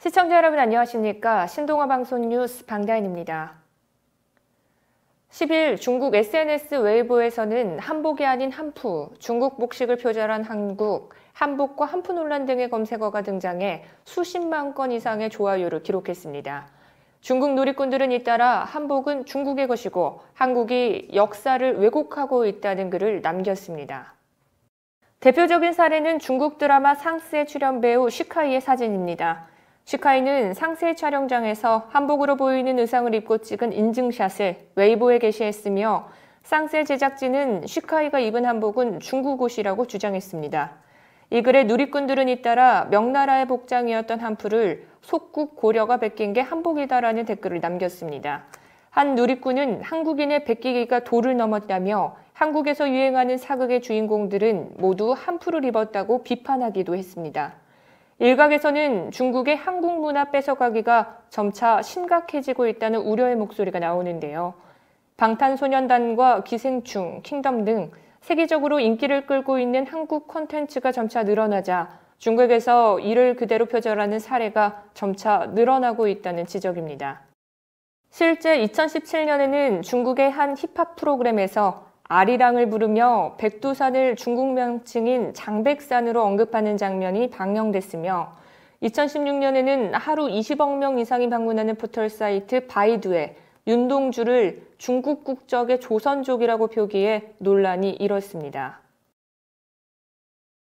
시청자 여러분 안녕하십니까. 신동아 방송 뉴스 방다인입니다. 10일 중국 SNS 웨이보에서는 한복이 아닌 한푸, 중국 복식을 표절한 한국, 한복과 한푸 논란 등의 검색어가 등장해 수십만 건 이상의 좋아요를 기록했습니다. 중국 누리꾼들은 잇따라 한복은 중국의 것이고 한국이 역사를 왜곡하고 있다는 글을 남겼습니다. 대표적인 사례는 중국 드라마 상스의 출연 배우 시카이의 사진입니다. 슈카이는 상세 촬영장에서 한복으로 보이는 의상을 입고 찍은 인증샷을 웨이보에 게시했으며 상세 제작진은 슈카이가 입은 한복은 중국 옷이라고 주장했습니다. 이 글에 누리꾼들은 잇따라 명나라의 복장이었던 한풀을 속국 고려가 베낀 게 한복이다라는 댓글을 남겼습니다. 한 누리꾼은 한국인의 베끼기가 도를 넘었다며 한국에서 유행하는 사극의 주인공들은 모두 한풀을 입었다고 비판하기도 했습니다. 일각에서는 중국의 한국 문화 뺏어가기가 점차 심각해지고 있다는 우려의 목소리가 나오는데요. 방탄소년단과 기생충, 킹덤 등 세계적으로 인기를 끌고 있는 한국 콘텐츠가 점차 늘어나자 중국에서 이를 그대로 표절하는 사례가 점차 늘어나고 있다는 지적입니다. 실제 2017년에는 중국의 한 힙합 프로그램에서 아리랑을 부르며 백두산을 중국 명칭인 장백산으로 언급하는 장면이 방영됐으며 2016년에는 하루 20억 명 이상이 방문하는 포털 사이트 바이두에 윤동주를 중국 국적의 조선족이라고 표기해 논란이 일었습니다.